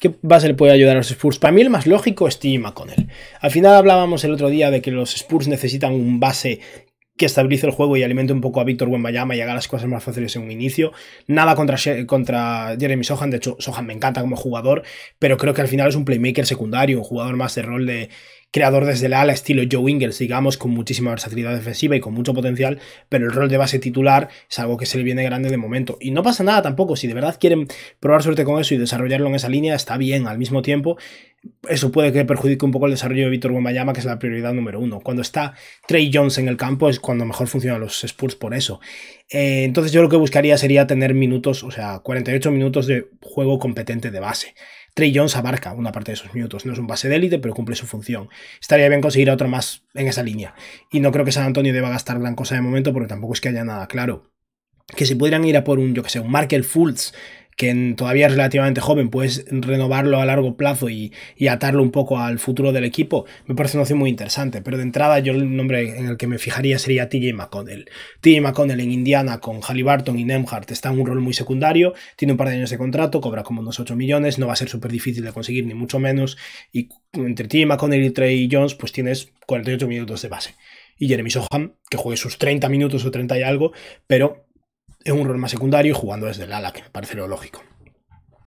¿Qué base le puede ayudar a los Spurs? Para mí el más lógico es con McConnell. Al final hablábamos el otro día de que los Spurs necesitan un base que estabilice el juego y alimente un poco a Víctor Wembanyama y haga las cosas más fáciles en un inicio. Nada contra, contra Jeremy Sohan, de hecho Sohan me encanta como jugador, pero creo que al final es un playmaker secundario, un jugador más de rol de creador desde la ala estilo Joe Ingles, digamos, con muchísima versatilidad defensiva y con mucho potencial, pero el rol de base titular es algo que se le viene grande de momento. Y no pasa nada tampoco, si de verdad quieren probar suerte con eso y desarrollarlo en esa línea, está bien al mismo tiempo eso puede que perjudique un poco el desarrollo de Víctor Wembanyama, que es la prioridad número uno. Cuando está Trey Jones en el campo es cuando mejor funcionan los Spurs por eso. Eh, entonces yo lo que buscaría sería tener minutos, o sea, 48 minutos de juego competente de base. Trey Jones abarca una parte de esos minutos, no es un base de élite, pero cumple su función. Estaría bien conseguir a otro más en esa línea. Y no creo que San Antonio deba gastar gran cosa de momento, porque tampoco es que haya nada claro que si pudieran ir a por un, yo que sé, un Markel Fultz, que todavía es relativamente joven, puedes renovarlo a largo plazo y, atarlo un poco al futuro del equipo, me parece una opción muy interesante. Pero de entrada, yo el nombre en el que me fijaría sería TJ McConnell. TJ McConnell en Indiana con Halliburton y Nemhart está en un rol muy secundario, tiene un par de años de contrato, cobra como unos 8 millones, no va a ser súper difícil de conseguir, ni mucho menos. Y entre TJ McConnell y Trey Jones, pues tienes 48 minutos de base. Y Jeremy Sohan, que juegue sus 30 minutos o 30 y algo, pero es un rol más secundario jugando desde el ala, que me parece lo lógico.